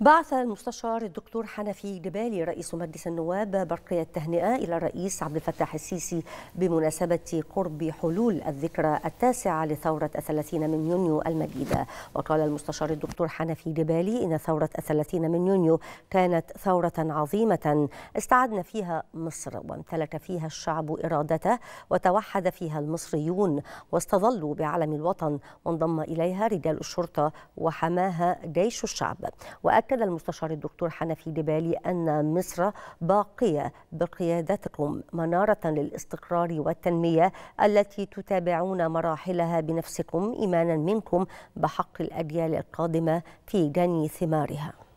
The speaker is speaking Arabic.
بعث المستشار الدكتور حنفي جبالي رئيس مجلس النواب برقية التهنئة إلى الرئيس عبد الفتاح السيسي بمناسبة قرب حلول الذكرى التاسعة لثورة الثلاثين من يونيو المجيدة وقال المستشار الدكتور حنفي جبالي إن ثورة الثلاثين من يونيو كانت ثورة عظيمة استعدنا فيها مصر وامتلك فيها الشعب إرادته وتوحد فيها المصريون واستظلوا بعلم الوطن وانضم إليها رجال الشرطة وحماها جيش الشعب وأكد أكد المستشار الدكتور حنفي دبالي أن مصر باقية بقيادتكم منارة للاستقرار والتنمية التي تتابعون مراحلها بنفسكم إيمانا منكم بحق الأجيال القادمة في جني ثمارها